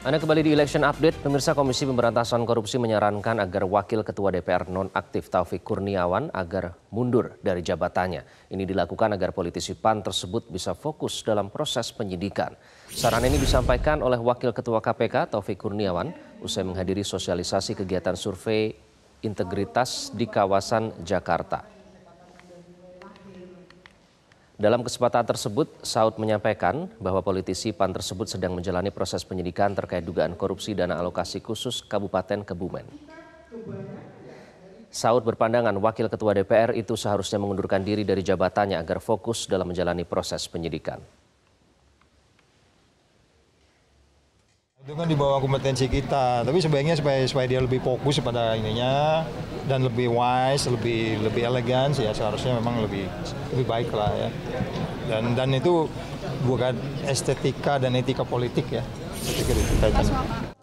Anda kembali di Election Update, pemirsa Komisi Pemberantasan Korupsi menyarankan agar Wakil Ketua DPR nonaktif Taufik Kurniawan agar mundur dari jabatannya. Ini dilakukan agar politisi PAN tersebut bisa fokus dalam proses penyidikan. Saran ini disampaikan oleh Wakil Ketua KPK Taufik Kurniawan usai menghadiri sosialisasi kegiatan survei integritas di kawasan Jakarta. Dalam kesempatan tersebut, Saud menyampaikan bahwa politisi PAN tersebut sedang menjalani proses penyidikan terkait dugaan korupsi dana alokasi khusus Kabupaten Kebumen. Saud berpandangan Wakil Ketua DPR itu seharusnya mengundurkan diri dari jabatannya agar fokus dalam menjalani proses penyidikan. Itu kan di bawah kompetensi kita, tapi sebaiknya supaya supaya dia lebih fokus pada ininya dan lebih wise, lebih lebih elegan ya seharusnya memang lebih lebih baik lah ya. Dan dan itu bukan estetika dan etika politik ya. Saya pikir